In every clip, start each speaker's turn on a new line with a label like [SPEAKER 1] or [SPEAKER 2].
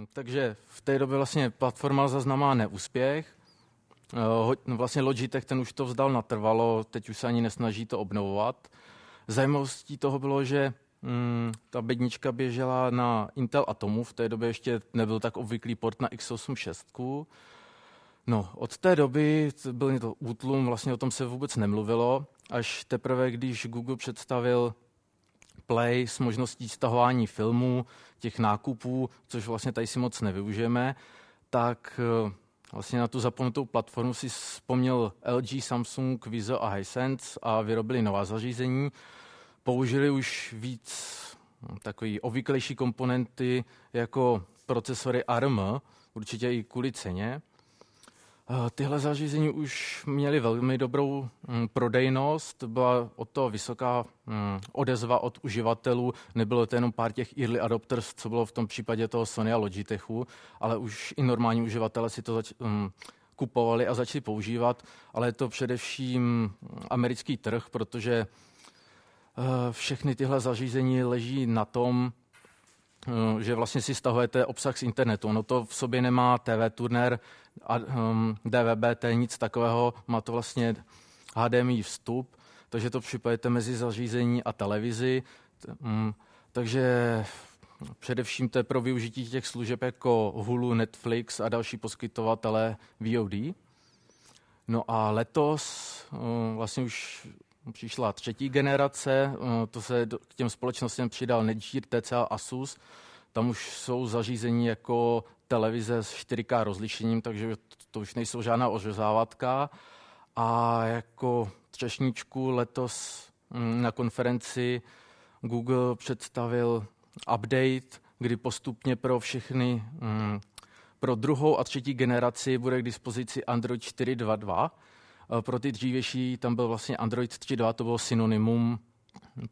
[SPEAKER 1] Ehm, takže v té době vlastně platforma zaznamá neúspěch. Eh, no vlastně Logitech ten už to vzdal natrvalo, teď už se ani nesnaží to obnovovat. Zajímavostí toho bylo, že Mm, ta bednička běžela na Intel Atomu, v té době ještě nebyl tak obvyklý port na x86. No, od té doby byl to útlum, vlastně o tom se vůbec nemluvilo, až teprve, když Google představil play s možností stahování filmů, těch nákupů, což vlastně tady si moc nevyužijeme, tak eh, vlastně na tu zapomenutou platformu si vzpomněl LG, Samsung, Vizo a Hisense a vyrobili nová zařízení. Použili už víc hm, takový obvyklejší komponenty jako procesory ARM, určitě i kvůli ceně. Eh, tyhle zařízení už měly velmi dobrou hm, prodejnost, byla o to vysoká hm, odezva od uživatelů, nebylo to jenom pár těch early adopters, co bylo v tom případě toho Sony a Logitechu, ale už i normální uživatelé si to zač- hm, kupovali a začali používat, ale je to především americký trh, protože eh, všechny tyhle zařízení leží na tom, že vlastně si stahujete obsah z internetu. Ono to v sobě nemá TV turner, a, um, hm, DVB-T nic takového, má to vlastně HDMI vstup, takže to připojete mezi zařízení a televizi. Um, takže především to je pro využití těch služeb jako Hulu, Netflix a další poskytovatele VOD. No a letos um, vlastně už přišla třetí generace, to se k těm společnostem přidal Netgear, TCL, Asus, tam už jsou zařízení jako televize s 4K rozlišením, takže to už nejsou žádná ořezávatka. A jako třešničku letos mm, na konferenci Google představil update, kdy postupně pro všechny, mm, pro druhou a třetí generaci bude k dispozici Android 4.2.2. Pro ty dřívější tam byl vlastně Android 3.2, to bylo synonymum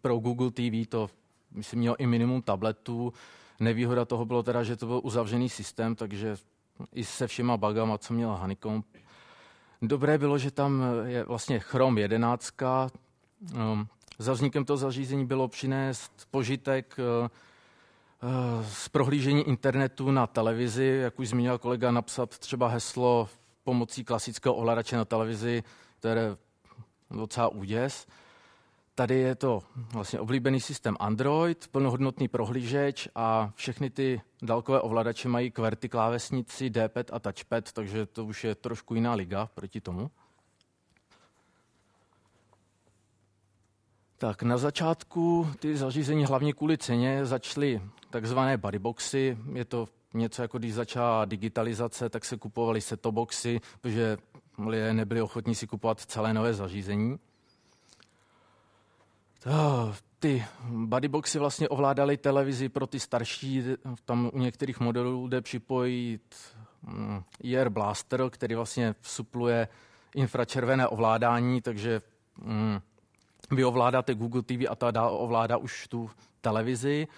[SPEAKER 1] pro Google TV, to myslím mělo i minimum tabletů, Nevýhoda toho bylo teda, že to byl uzavřený systém, takže i se všema bagama, co měla Honeycomb. Dobré bylo, že tam je vlastně Chrome 11. Ehm, za vznikem toho zařízení bylo přinést požitek eh, eh, z prohlížení internetu na televizi, jak už zmínil kolega, napsat třeba heslo pomocí klasického ovladače na televizi, které docela úděs. Tady je to vlastně oblíbený systém Android, plnohodnotný prohlížeč a všechny ty dálkové ovladače mají kverty, klávesnici, D-pad a touchpad, takže to už je trošku jiná liga proti tomu. Tak na začátku ty zařízení hlavně kvůli ceně začaly takzvané bodyboxy. Je to něco jako když začala digitalizace, tak se kupovaly setoboxy, protože lidé nebyli ochotní si kupovat celé nové zařízení. Ah, ty bodyboxy vlastně ovládaly televizi pro ty starší, tam u některých modelů jde připojit mm, IR Blaster, který vlastně supluje infračervené ovládání, takže mm, vy ovládáte Google TV a ta dál ovládá už tu televizi.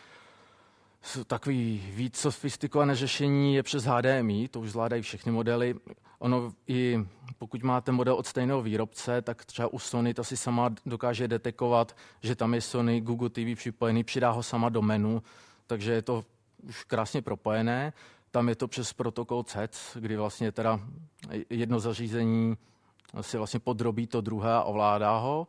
[SPEAKER 1] Takový víc sofistikované řešení je přes HDMI, to už zvládají všechny modely. Ono i pokud máte model od stejného výrobce, tak třeba u Sony to si sama dokáže detekovat, že tam je Sony Google TV připojený, přidá ho sama do menu, takže je to už krásně propojené. Tam je to přes protokol CEC, e kdy vlastně teda jedno zařízení si vlastně podrobí to druhé a ovládá ho.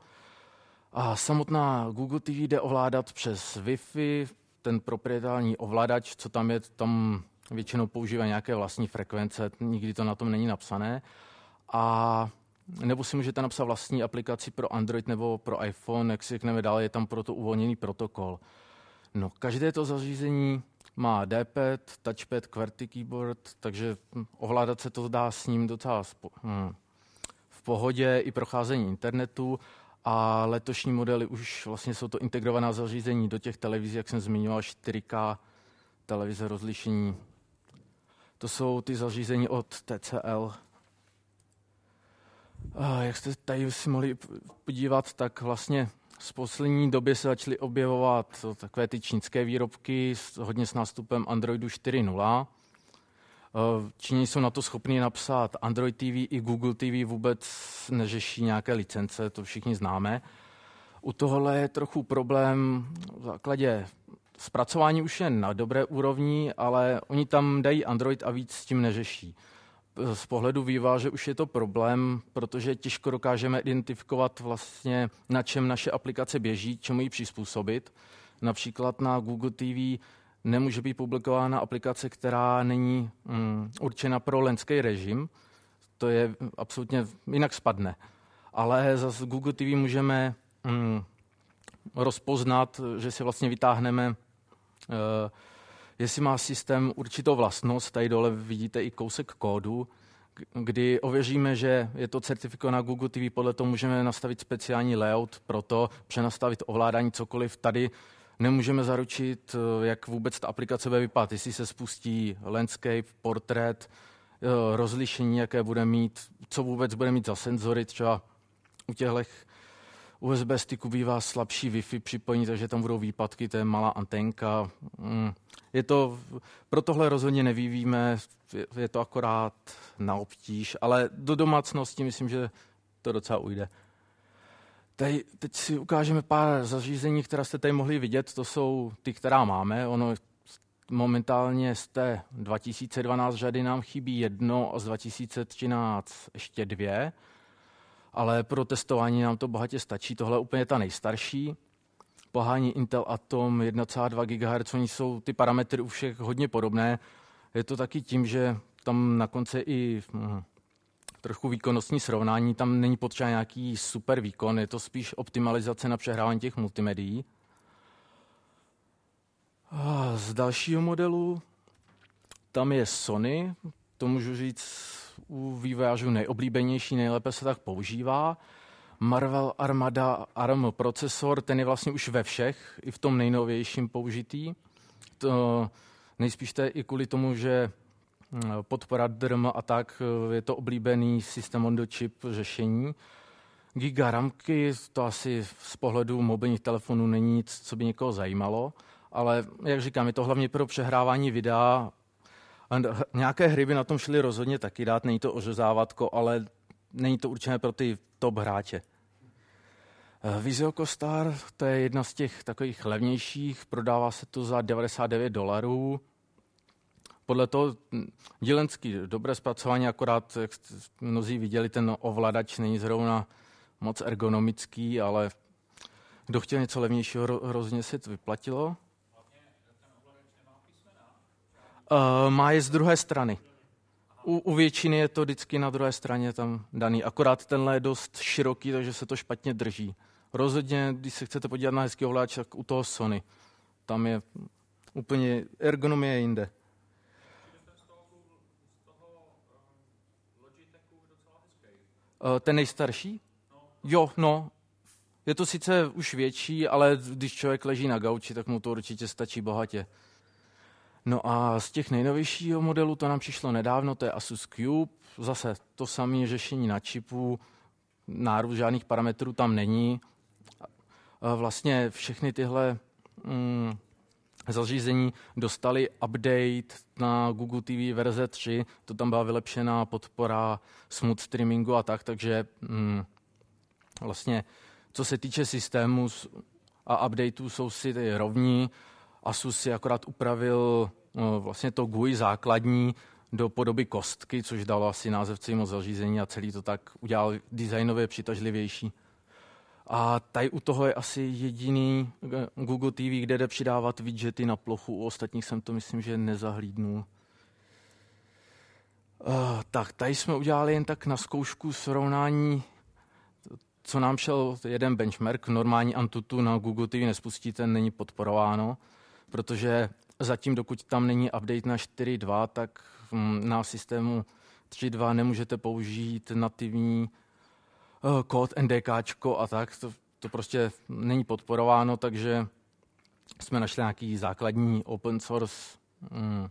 [SPEAKER 1] A samotná Google TV jde ovládat přes Wi-Fi, ten proprietární ovladač, co tam je, tam většinou používá nějaké vlastní frekvence, nikdy to na tom není napsané. A nebo si můžete napsat vlastní aplikaci pro Android nebo pro iPhone, jak si řekneme dále, je tam proto uvolněný protokol. No, každé to zařízení má D-pad, touchpad, QWERTY keyboard, takže hm, ovládat se to dá s ním docela hm, v pohodě i procházení internetu a letošní modely už vlastně jsou to integrovaná zařízení do těch televizí, jak jsem zmiňoval, 4K televize rozlišení to jsou ty zařízení od TCL. A jak jste tady si mohli podívat, tak vlastně z poslední doby se začaly objevovat takové ty čínské výrobky hodně s nástupem Androidu 4.0. E, Číni jsou na to schopni napsat Android TV i Google TV vůbec neřeší nějaké licence, to všichni známe. U tohle je trochu problém v základě Zpracování už je na dobré úrovni, ale oni tam dají Android a víc s tím neřeší. Z pohledu vývoje, že už je to problém, protože těžko dokážeme identifikovat vlastně, na čem naše aplikace běží, čemu ji přizpůsobit. Například na Google TV nemůže být publikována aplikace, která není mm, určena pro lenský režim. To je absolutně, jinak spadne. Ale za Google TV můžeme mm, rozpoznat, že si vlastně vytáhneme Eh, jestli má systém určitou vlastnost, tady dole vidíte i kousek kódu, kdy ověříme, že je to certifikovaná Google TV, podle toho můžeme nastavit speciální layout pro to, přenastavit ovládání cokoliv. Tady nemůžeme zaručit, eh, jak vůbec ta aplikace bude vypadat, jestli se spustí landscape, portrét, eh, rozlišení, jaké bude mít, co vůbec bude mít za senzory, třeba u těchto USB styku bývá slabší Wi-Fi připojení, takže tam budou výpadky, to je malá antenka. Mm, je to, pro tohle rozhodně nevývíme, je to akorát na obtíž, ale do domácnosti myslím, že to docela ujde. Tady, teď si ukážeme pár zařízení, která jste tady mohli vidět, to jsou ty, která máme. Ono momentálně z té 2012 řady nám chybí jedno a z 2013 ještě dvě ale pro testování nám to bohatě stačí. Tohle je úplně ta nejstarší. Pohání Intel Atom 1,2 GHz, oni jsou ty parametry u všech hodně podobné. Je to taky tím, že tam na konci i hm, trochu výkonnostní srovnání, tam není potřeba nějaký super výkon, je to spíš optimalizace na přehrávání těch multimedií. A z dalšího modelu tam je Sony, to můžu říct u vývojářů nejoblíbenější, nejlépe se tak používá. Marvel Armada ARM procesor, ten je vlastně už ve všech, i v tom nejnovějším použitý. To, nejspíš to je i kvůli tomu, že hm, podpora DRM a tak eh, je to oblíbený systém on the chip řešení. RAMky, to asi z pohledu mobilních telefonů není nic, co by někoho zajímalo, ale jak říkám, je to hlavně pro přehrávání videa Nějaké hry by na tom šly rozhodně taky dát, není to ořezávatko, ale není to určené pro ty top hráče. Eh, Vizio to je jedna z těch takových levnějších, prodává se to za 99 dolarů. Podle toho hm, dílenský dobré zpracování, akorát, jak mnozí viděli, ten ovladač není zrovna moc ergonomický, ale kdo chtěl něco levnějšího, hrozně si to vyplatilo. Eh, má je z druhé strany. U, u většiny je to vždycky na druhé straně tam daný. Akorát tenhle je dost široký, takže se to špatně drží. Rozhodně, když se chcete podívat na hezký ovláč, tak u toho Sony. Tam je úplně ergonomie jinde. Eh, ten nejstarší? Jo, no. Je to sice už větší, ale když člověk leží na gauči, tak mu to určitě stačí bohatě. No a z těch nejnovějšího modelu to nám přišlo nedávno, to je Asus Cube, zase to samé řešení na čipu, nárůst žádných parametrů tam není. Vlastně všechny tyhle mm, zařízení dostali update na Google TV verze 3, to tam byla vylepšená podpora smooth streamingu a tak, takže mm, vlastně co se týče systému a updateů jsou si rovní, Asus si akorát upravil no, vlastně to GUI základní do podoby kostky, což dalo asi název celému zařízení a celý to tak udělal designově přitažlivější. A tady u toho je asi jediný eh, Google TV, kde jde přidávat widgety na plochu. U ostatních jsem to myslím, že nezahlídnul. Uh, tak, tady jsme udělali jen tak na zkoušku srovnání, co nám šel jeden benchmark, normální Antutu na Google TV nespustíte, není podporováno protože zatím, dokud tam není update na 4.2, tak na systému 3.2 nemůžete použít nativní eh, kód NDK a tak. To, to prostě není podporováno, takže jsme našli nějaký základní open source mm,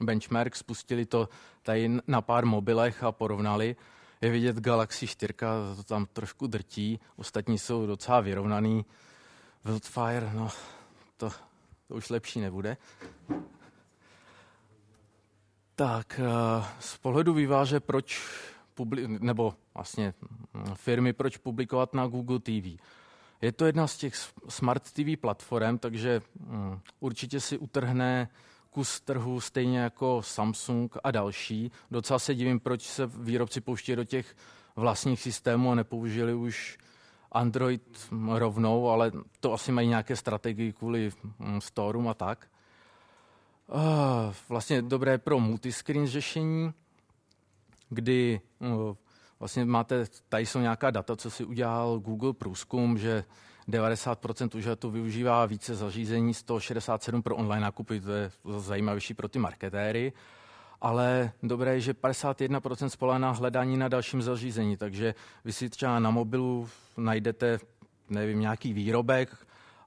[SPEAKER 1] benchmark, spustili to tady na pár mobilech a porovnali. Je vidět Galaxy 4, to tam trošku drtí, ostatní jsou docela vyrovnaný. Wildfire, no to to už lepší nebude. Tak, eh, z pohledu výváže, proč publi- nebo vlastně hm, firmy, proč publikovat na Google TV. Je to jedna z těch smart TV platform, takže hm, určitě si utrhne kus trhu stejně jako Samsung a další. Docela se divím, proč se výrobci pouštějí do těch vlastních systémů a nepoužili už Android rovnou, ale to asi mají nějaké strategie kvůli mm, storům a tak. Eh, vlastně dobré pro multiscreen řešení, kdy eh, vlastně máte, tady jsou nějaká data, co si udělal Google průzkum, že 90% uživatelů využívá více zařízení, 167 pro online nákupy, to je zajímavější pro ty marketéry ale dobré je, že 51% na hledání na dalším zařízení, takže vy si třeba na mobilu najdete, nevím, nějaký výrobek,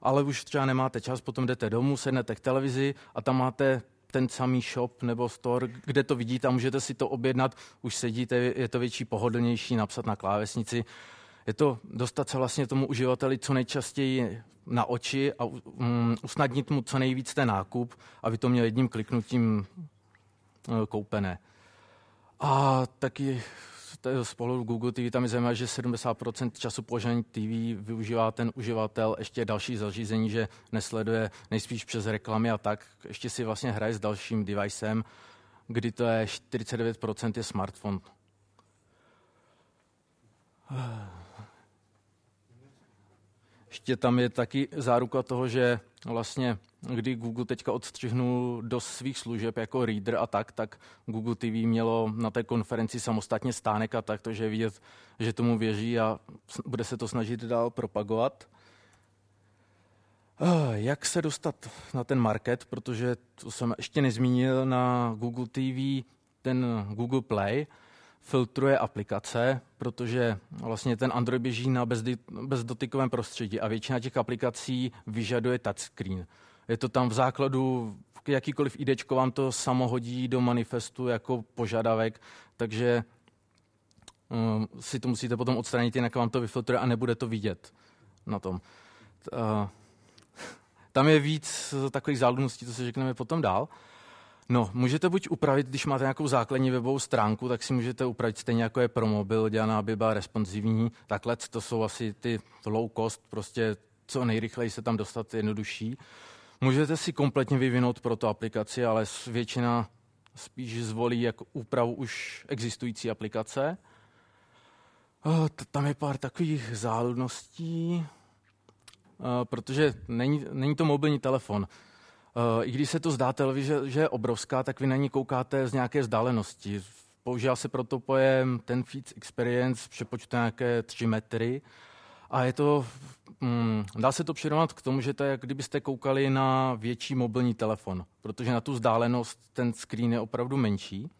[SPEAKER 1] ale už třeba nemáte čas, potom jdete domů, sednete k televizi a tam máte ten samý shop nebo store, kde to vidíte a můžete si to objednat, už sedíte, je to větší pohodlnější napsat na klávesnici. Je to dostat se vlastně tomu uživateli co nejčastěji na oči a mm, usnadnit mu co nejvíc ten nákup, aby to měl jedním kliknutím Eh, koupené. A taky spolu Google TV tam je zajímavé, že 70% času požení TV využívá ten uživatel ještě další zařízení, že nesleduje nejspíš přes reklamy a tak. Ještě si vlastně hraje s dalším devicem, kdy to je 49% je smartphone. Ještě tam je taky záruka toho, že vlastně kdy Google teďka odstřihnul do svých služeb jako Reader a tak, tak Google TV mělo na té konferenci samostatně stánek a tak, takže vidět, že tomu věří a bude se to snažit dál propagovat. Eh, jak se dostat na ten market, protože to jsem ještě nezmínil na Google TV, ten Google Play filtruje aplikace, protože vlastně ten Android běží na bezdotykovém prostředí a většina těch aplikací vyžaduje touchscreen je to tam v základu, jakýkoliv idečko vám to samo hodí do manifestu jako požadavek, takže um, si to musíte potom odstranit, jinak vám to vyfiltruje a nebude to vidět na tom. Uh, tam je víc takových záludností, to se řekneme potom dál. No, můžete buď upravit, když máte nějakou základní webovou stránku, tak si můžete upravit stejně jako je pro mobil, dělaná, aby byla responsivní. Takhle to jsou asi ty low cost, prostě co nejrychleji se tam dostat jednodušší. Uh, Můžete si kompletně vyvinout pro to aplikaci, ale většina spíš zvolí jako úpravu už existující aplikace. Eh, tam je pár takových záludností, eh, protože není, není to mobilní telefon. Eh, I když se to zdá televize, že je obrovská, tak vy na ní koukáte z nějaké vzdálenosti. Používá se proto pojem ten feed experience, přepočtu nějaké 3 metry, a je to, mm, dá se to přirovnat k tomu, že to je, jak kdybyste koukali na větší mobilní telefon, protože na tu vzdálenost ten screen je opravdu menší.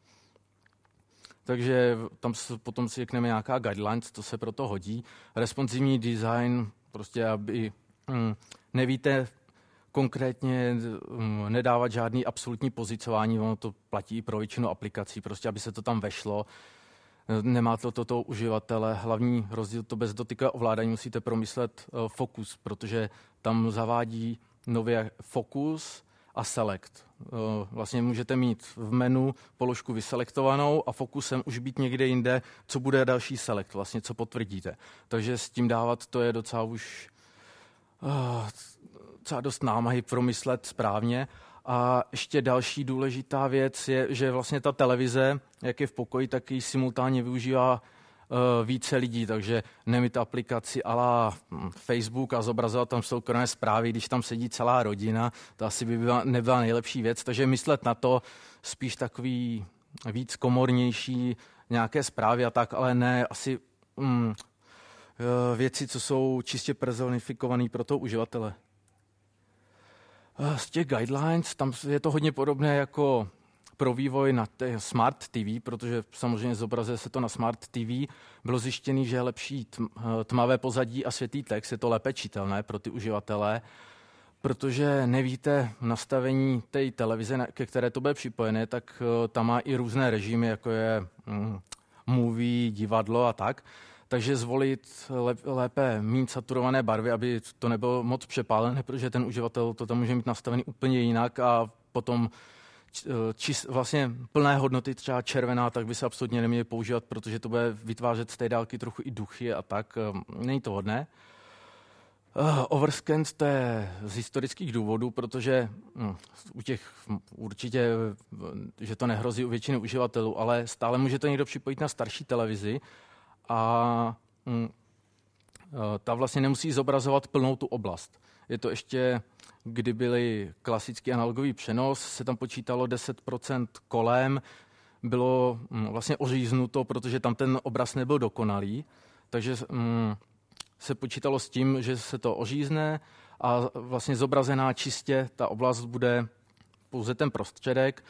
[SPEAKER 1] Takže tam potom si řekneme nějaká guidelines, to se proto hodí. Responsivní design, prostě aby mm, nevíte konkrétně mm, nedávat žádný absolutní pozicování, ono to platí i pro většinu aplikací, prostě aby se to tam vešlo. Nemá to toto uživatele. Hlavní rozdíl to bez dotykové ovládání musíte promyslet eh, fokus, protože tam zavádí nově fokus a select. Eh, vlastně můžete mít v menu položku vyselektovanou a fokusem už být někde jinde, co bude další select, vlastně co potvrdíte. Takže s tím dávat to je docela už eh, docela dost námahy promyslet správně a ještě další důležitá věc je, že vlastně ta televize, jak je v pokoji, tak ji simultánně využívá eh, více lidí, takže nemít aplikaci ala hm, Facebook a zobrazovat tam soukromé zprávy, když tam sedí celá rodina, to asi by byla, nebyla nejlepší věc, takže myslet na to spíš takový víc komornější nějaké zprávy a tak, ale ne asi mm, věci, co jsou čistě personifikované pro toho uživatele. Eh, z těch guidelines, tam je to hodně podobné jako pro vývoj na Smart TV, protože samozřejmě zobrazuje se to na Smart TV, bylo zjištěné, že je lepší eh, tmavé pozadí a světý text, je to lépe čitelné pro ty uživatele, protože nevíte nastavení té televize, ke které to bude připojené, tak eh, tam má i různé režimy, jako je mm, movie, divadlo a tak takže zvolit lépe méně saturované barvy, aby to nebylo moc přepálené, protože ten uživatel to tam může mít nastavený úplně jinak a potom eh, čist, vlastně plné hodnoty, třeba červená, tak by se absolutně neměly používat, protože to bude vytvářet z té dálky trochu i duchy a tak. Eh, není to hodné. Eh, overscan to je z historických důvodů, protože hm, u těch určitě, že to nehrozí u většiny uživatelů, ale stále může to někdo připojit na starší televizi a mm, eh, ta vlastně nemusí zobrazovat plnou tu oblast. Je to ještě, kdy byly klasický analogový přenos, se tam počítalo 10% kolem, bylo mm, vlastně oříznuto, protože tam ten obraz nebyl dokonalý, takže mm, se počítalo s tím, že se to ořízne a vlastně zobrazená čistě ta oblast bude pouze ten prostředek,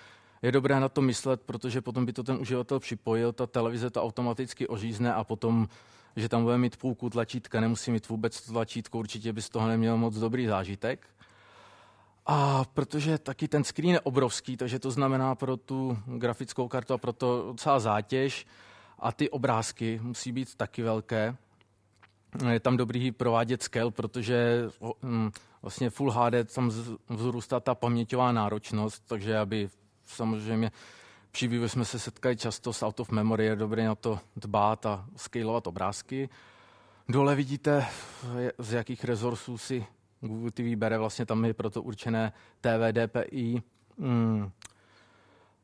[SPEAKER 1] je dobré na to myslet, protože potom by to ten uživatel připojil, ta televize to automaticky ořízne a potom že tam bude mít půlku tlačítka, nemusí mít vůbec to tlačítko, určitě by z toho neměl moc dobrý zážitek. A protože taky ten screen je obrovský, takže to znamená pro tu grafickou kartu a pro to docela zátěž. A ty obrázky musí být taky velké. Je tam dobrý provádět scale, protože mm, vlastně Full HD tam vzrůstá ta paměťová náročnost, takže aby samozřejmě při vývoji jsme se setkali často s Out of Memory, je dobré na to dbát a scalovat obrázky. Dole vidíte, z jakých rezorsů si Google TV bere, vlastně tam je proto určené DPI, hmm,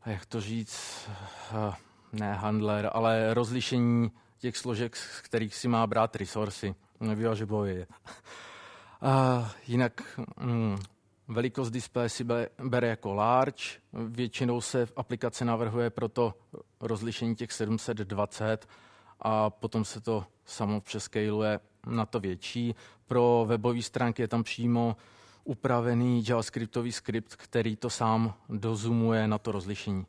[SPEAKER 1] jak to říct, eh, ne handler, ale rozlišení těch složek, z kterých si má brát resursy, nevyvažebo je. Uh, jinak mm, Velikost displeje si bere jako large, většinou se v aplikaci navrhuje proto rozlišení těch 720 a potom se to samo přeskejluje na to větší. Pro webové stránky je tam přímo upravený JavaScriptový skript, který to sám dozumuje na to rozlišení.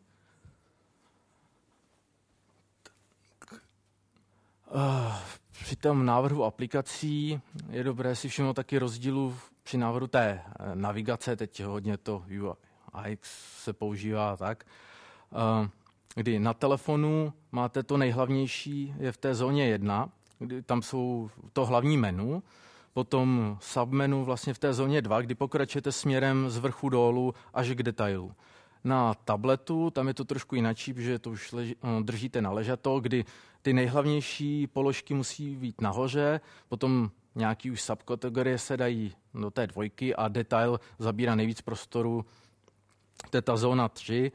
[SPEAKER 1] Eh, při tom návrhu aplikací je dobré si všimnout taky rozdílu při návodu té eh, navigace, teď hodně to UX se používá tak, eh, kdy na telefonu máte to nejhlavnější, je v té zóně 1, kdy tam jsou to hlavní menu, potom submenu vlastně v té zóně 2, kdy pokračujete směrem z vrchu dolů až k detailu. Na tabletu, tam je to trošku jinak, protože to už leži, eh, držíte na ležato, kdy ty nejhlavnější položky musí být nahoře, potom nějaký už subkategorie se dají do té dvojky a detail zabírá nejvíc prostoru. To je ta zóna 3.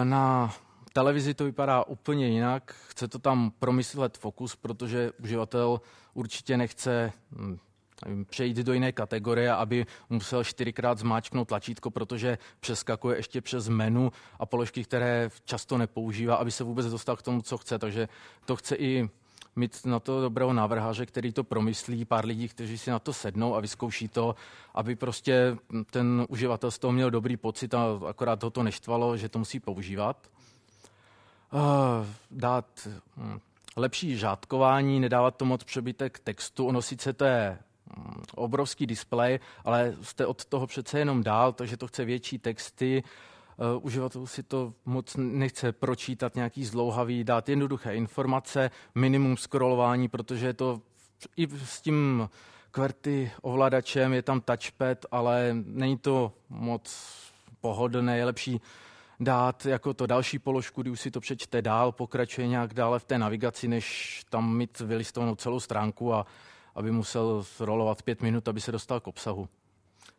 [SPEAKER 1] Eh, na televizi to vypadá úplně jinak. Chce to tam promyslet fokus, protože uživatel určitě nechce hm, nevím, přejít do jiné kategorie, aby musel čtyřikrát zmáčknout tlačítko, protože přeskakuje ještě přes menu a položky, které často nepoužívá, aby se vůbec dostal k tomu, co chce. Takže to chce i mít na to dobrého návrháře, který to promyslí, pár lidí, kteří si na to sednou a vyzkouší to, aby prostě ten uživatel z toho měl dobrý pocit a akorát ho to neštvalo, že to musí používat. Eh, dát hm, lepší žádkování, nedávat to moc přebytek textu. Ono sice to je hm, obrovský displej, ale jste od toho přece jenom dál, takže to chce větší texty, Uh, uživatel si to moc nechce pročítat nějaký zlouhavý, dát jednoduché informace, minimum scrollování, protože je to i s tím kvarty ovladačem, je tam touchpad, ale není to moc pohodlné, je lepší dát jako to další položku, kdy už si to přečte dál, pokračuje nějak dále v té navigaci, než tam mít vylistovanou celou stránku a aby musel rolovat pět minut, aby se dostal k obsahu.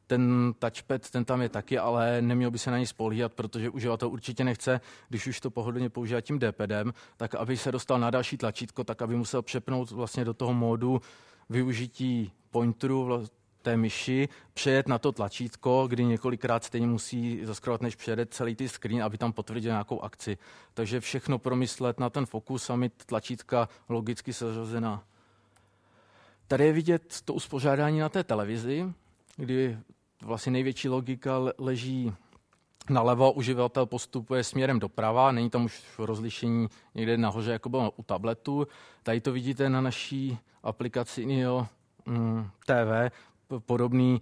[SPEAKER 1] Ten touchpad, ten tam je taky, ale neměl by se na něj spolíhat, protože uživatel určitě nechce, když už to pohodlně používá tím DPDem, tak aby se dostal na další tlačítko, tak aby musel přepnout vlastně do toho módu využití pointeru, té myši přejet na to tlačítko, kdy několikrát stejně musí zaskrovat, než přejede celý ty screen, aby tam potvrdil nějakou akci. Takže všechno promyslet na ten fokus a mít tlačítka logicky seřazená. Tady je vidět to uspořádání na té televizi, kdy vlastně největší logika leží nalevo, uživatel postupuje směrem doprava, není tam už rozlišení někde nahoře, jako bylo u tabletu. Tady to vidíte na naší aplikaci NIO mm, TV, podobný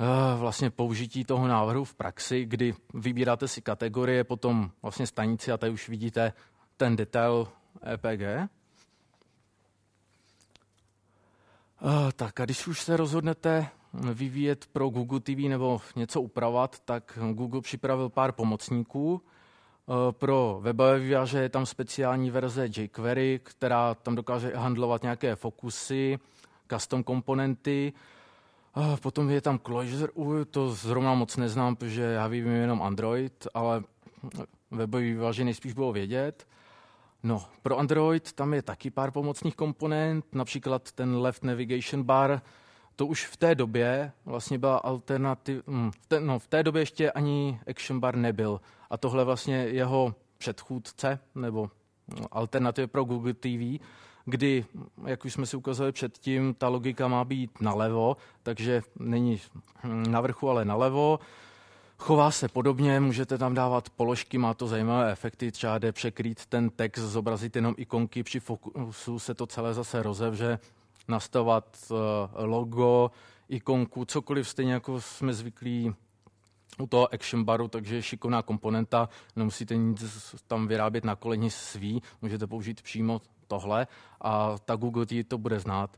[SPEAKER 1] eh, vlastně použití toho návrhu v praxi, kdy vybíráte si kategorie, potom vlastně stanici a tady už vidíte ten detail EPG. Eh, tak a když už se rozhodnete vyvíjet pro Google TV nebo něco upravat, tak Google připravil pár pomocníků. Eh, pro webové výváře je tam speciální verze jQuery, která tam dokáže handlovat nějaké fokusy, custom komponenty. Eh, potom je tam Clojure, to zrovna moc neznám, protože já vím jenom Android, ale webový výváři nejspíš budou vědět. No, pro Android tam je taky pár pomocných komponent, například ten Left Navigation Bar, to už v té době vlastně byla alternativ... Hm, v té, no, v té době ještě ani Action Bar nebyl. A tohle vlastně jeho předchůdce, nebo alternativy pro Google TV, kdy, jak už jsme si ukazovali předtím, ta logika má být nalevo, takže není na vrchu, ale nalevo. Chová se podobně, můžete tam dávat položky, má to zajímavé efekty, třeba jde překrýt ten text, zobrazit jenom ikonky, při fokusu se to celé zase rozevře, nastavovat eh, logo, ikonku, cokoliv, stejně jako jsme zvyklí u toho action baru, takže je šikovná komponenta, nemusíte nic tam vyrábět na koleni svý, můžete použít přímo tohle a ta Google ti to bude znát.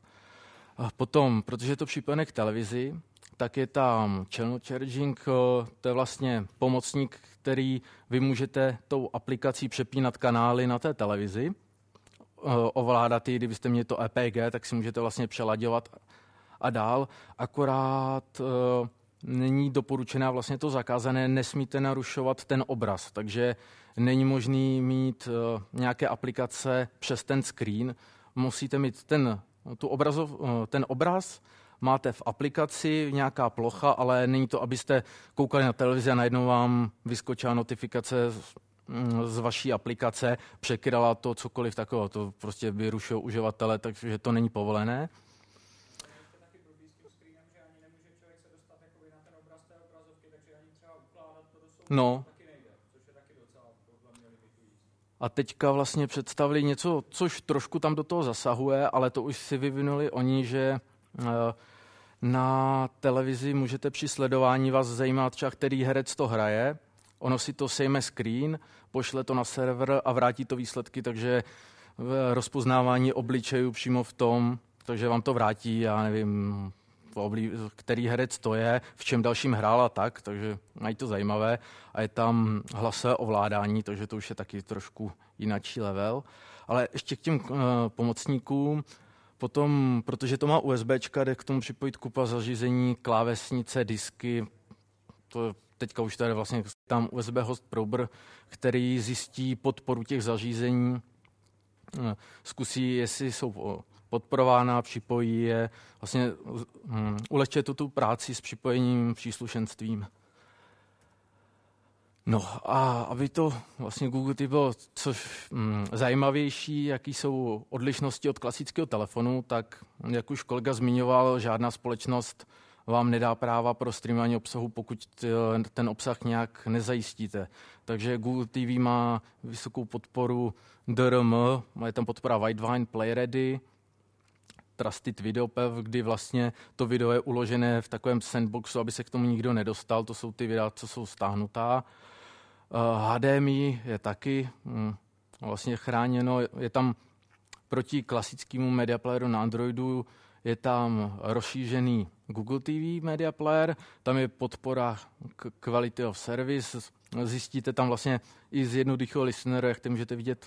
[SPEAKER 1] A potom, protože je to připojené k televizi, tak je tam channel charging, eh, to je vlastně pomocník, který vy můžete tou aplikací přepínat kanály na té televizi Eh, ovládat i kdybyste měli to EPG, tak si můžete vlastně přeladěvat a dál. Akorát eh, není doporučená vlastně to zakázané, nesmíte narušovat ten obraz, takže není možný mít eh, nějaké aplikace přes ten screen, musíte mít ten, tu obrazov, ten obraz, máte v aplikaci nějaká plocha, ale není to, abyste koukali na televizi a najednou vám vyskočila notifikace Mm, z vaší aplikace překrala to cokoliv takového. To prostě by rušilo uživatele, takže to není povolené. No. A teďka vlastně představili něco, což trošku tam do toho zasahuje, ale to už si vyvinuli oni, že eh, na televizi můžete při sledování vás zajímat třeba, který herec to hraje, Ono si to sejme screen, pošle to na server a vrátí to výsledky, takže v eh, rozpoznávání obličejů přímo v tom, takže vám to vrátí, já nevím, který herec to je, v čem dalším hrál a tak, takže mají to zajímavé. A je tam hlasové ovládání, takže to už je taky trošku jináčí level. Ale ještě k těm uh, pomocníkům, potom, protože to má USB, jde k tomu připojit kupa zařízení, klávesnice, disky, to teďka už tady vlastně tam USB host prober, který zjistí podporu těch zařízení, eh, zkusí, jestli jsou eh, podporována, připojí je, vlastně um, hm, ulehčuje tu, tu práci s připojením příslušenstvím. No a aby to vlastně Google ty bylo což mm, zajímavější, jaký jsou odlišnosti od klasického telefonu, tak jak už kolega zmiňoval, žádná společnost vám nedá práva pro streamování obsahu, pokud eh, ten obsah nějak nezajistíte. Takže Google TV má vysokou podporu DRM, je tam podpora Widevine, PlayReady, Trusted Videopev, kdy vlastně to video je uložené v takovém sandboxu, aby se k tomu nikdo nedostal. To jsou ty videa, co jsou stáhnutá. HDMI eh, je taky hm, vlastně chráněno. Je tam proti klasickému media playeru na Androidu je tam rozšířený Google TV Media Player, tam je podpora Quality of Service, zjistíte tam vlastně i z jednoduchého listeneru, jak to můžete vidět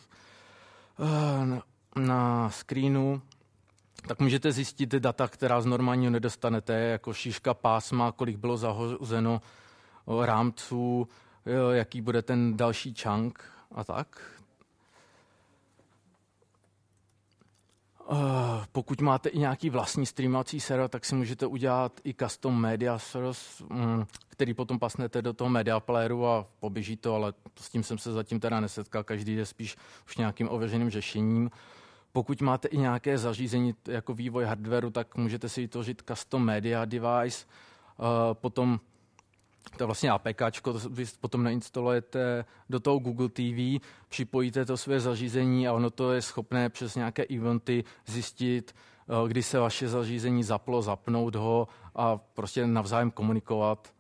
[SPEAKER 1] eh, na screenu, tak můžete zjistit data, která z normálního nedostanete, jako šířka pásma, kolik bylo zahozeno eh, rámců, eh, jaký bude ten další chunk a tak. Eh, pokud máte i nějaký vlastní streamovací server, tak si můžete udělat i custom media source, mm, který potom pasnete do toho media playeru a poběží to, ale s tím jsem se zatím teda nesetkal, každý je spíš už nějakým ověřeným řešením. Pokud máte i nějaké zařízení jako vývoj hardwareu, tak můžete si vytvořit custom media device, eh, potom to vlastně APK, to vy potom nainstalujete do toho Google TV, připojíte to své zařízení a ono to je schopné přes nějaké eventy zjistit, eh, kdy se vaše zařízení zaplo, zapnout ho a prostě navzájem komunikovat.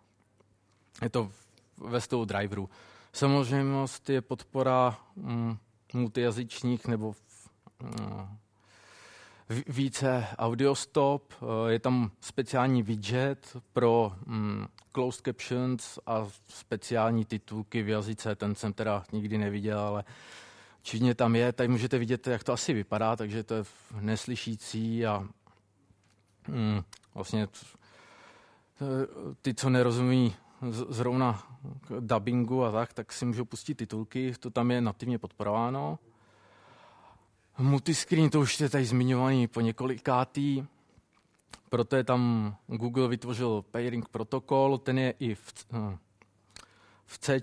[SPEAKER 1] Je to ve stylu driveru. Samozřejmost je podpora mm, multijazyčních nebo mm, více audiostop, eh, je tam speciální widget pro mm, closed captions a speciální titulky v jazyce, ten jsem teda nikdy neviděl, ale Číně tam je, tady můžete vidět, jak to asi vypadá, takže to je neslyšící a mm, vlastně eh, ty, co nerozumí zrovna dubbingu a tak, tak si můžou pustit titulky, to tam je nativně podporováno. Multiscreen, to už je tady zmiňovaný po několikátý. Proto je tam Google vytvořil pairing protokol, ten je i v, hm, v C,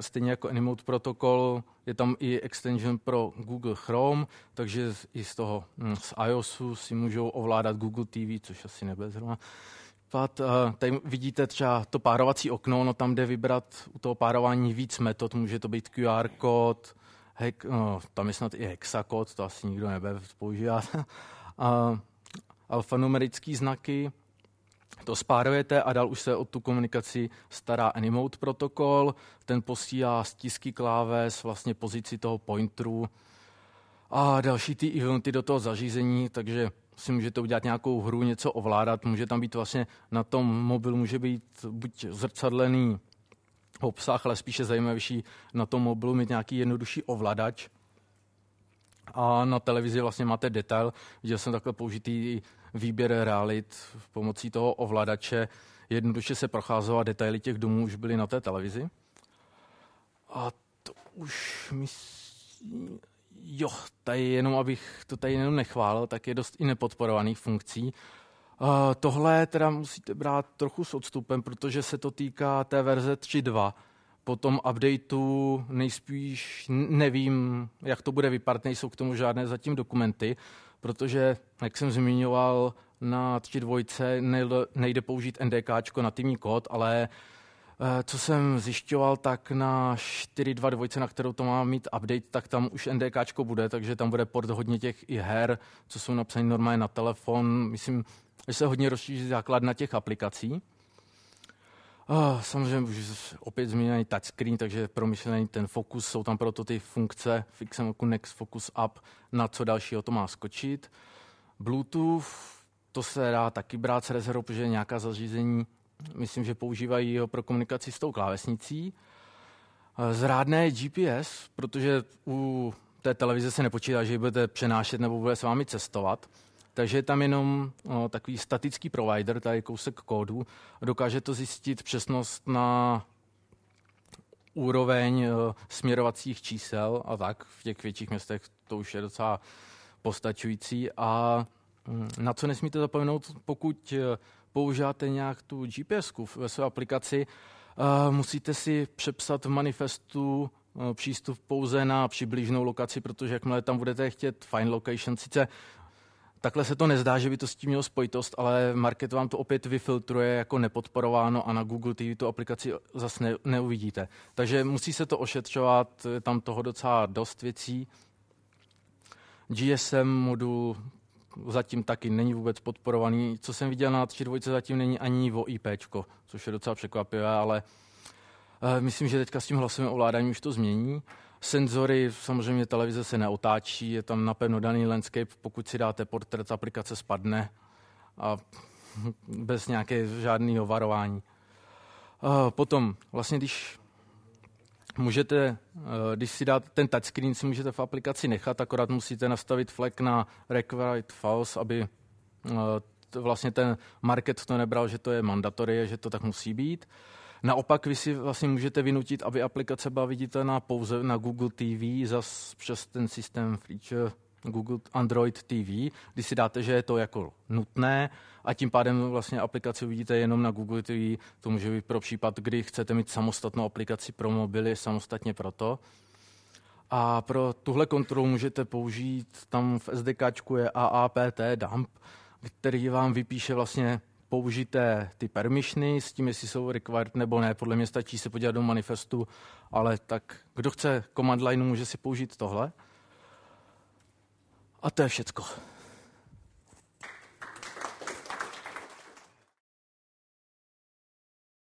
[SPEAKER 1] stejně jako Animate protokol, je tam i extension pro Google Chrome, takže i z toho, hm, z iOSu si můžou ovládat Google TV, což asi nebude zrovna Pat, eh, Tady vidíte třeba to párovací okno, no tam jde vybrat u toho párování víc metod, může to být QR kód, hek, no, tam je snad i hexakod, to asi nikdo nebe používat. a, alfanumerické znaky, to spárujete a dál už se o tu komunikaci stará Animote protokol, ten posílá stisky kláves, vlastně pozici toho pointeru a další ty eventy do toho zařízení, takže si můžete udělat nějakou hru, něco ovládat, může tam být vlastně na tom mobilu, může být buď zrcadlený obsah, ale spíše zajímavější na tom mobilu mít nějaký jednodušší ovladač. A na televizi vlastně máte detail. Viděl jsem takhle použitý výběr realit pomocí toho ovladače. Jednoduše se procházela detaily těch domů už byly na té televizi. A to už myslím... Jo, tady jenom, abych to tady jenom nechválil, tak je dost i nepodporovaných funkcí. Tohle teda musíte brát trochu s odstupem, protože se to týká té verze 3.2. Po tom updateu nejspíš nevím, jak to bude vypadat, nejsou k tomu žádné zatím dokumenty, protože, jak jsem zmiňoval, na 3.2 nejde použít NDK nativní kód, ale eh, co jsem zjišťoval, tak na 4.2.2, na kterou to má mít update, tak tam už NDK bude, takže tam bude port hodně těch i her, co jsou napsané normálně na telefon. Myslím, že se hodně rozšíří základna těch aplikací. Oh, samozřejmě už opět zmíněný touchscreen, takže je promyšlený ten fokus, jsou tam proto ty funkce Fixem Oku Next Focus Up, na co dalšího to má skočit. Bluetooth, to se dá taky brát s rezervou, protože nějaká zařízení, myslím, že používají ho pro komunikaci s tou klávesnicí. Zrádné je GPS, protože u té televize se nepočítá, že ji budete přenášet nebo bude s vámi cestovat. Takže je tam jenom o, no, takový statický provider, tady kousek kódu, dokáže to zjistit přesnost na úroveň o, eh, směrovacích čísel a tak. V těch větších městech to už je docela postačující. A mm, na co nesmíte zapomenout, pokud eh, používáte nějak tu gps ve své aplikaci, eh, musíte si přepsat v manifestu přístup pouze na přibližnou lokaci, protože jakmile tam budete chtět find location, sice takhle se to nezdá, že by to s tím mělo spojitost, ale market vám to opět vyfiltruje jako nepodporováno a na Google TV tu aplikaci zase ne, neuvidíte. Takže musí se to ošetřovat, je tam toho docela dost věcí. GSM modul zatím taky není vůbec podporovaný. Co jsem viděl na 3.2, zatím není ani o IP, což je docela překvapivé, ale eh, myslím, že teďka s tím hlasovým ovládáním už to změní senzory, samozřejmě televize se neotáčí, je tam napevno daný landscape, pokud si dáte portrét, aplikace spadne a bez nějaké žádného varování. Potom, vlastně když můžete, e, když si dáte ten touchscreen, si můžete v aplikaci nechat, akorát musíte nastavit flag na required false, aby e, vlastně ten market to nebral, že to je mandatory, že to tak musí být. Naopak vy si vlastně můžete vynutit, aby aplikace byla viditelná pouze na Google TV zas přes ten systém feature Google Android TV, kdy si dáte, že je to jako nutné a tím pádem vlastně aplikaci vidíte jenom na Google TV. To může být pro případ, kdy chcete mít samostatnou aplikaci pro mobily, samostatně proto. A pro tuhle kontrolu můžete použít, tam v SDK je AAPT dump, který vám vypíše vlastně použité ty permišny s tím, jestli jsou required nebo ne. Podle mě stačí se podívat do manifestu, ale tak kdo chce command line, může si použít tohle. A to je všecko.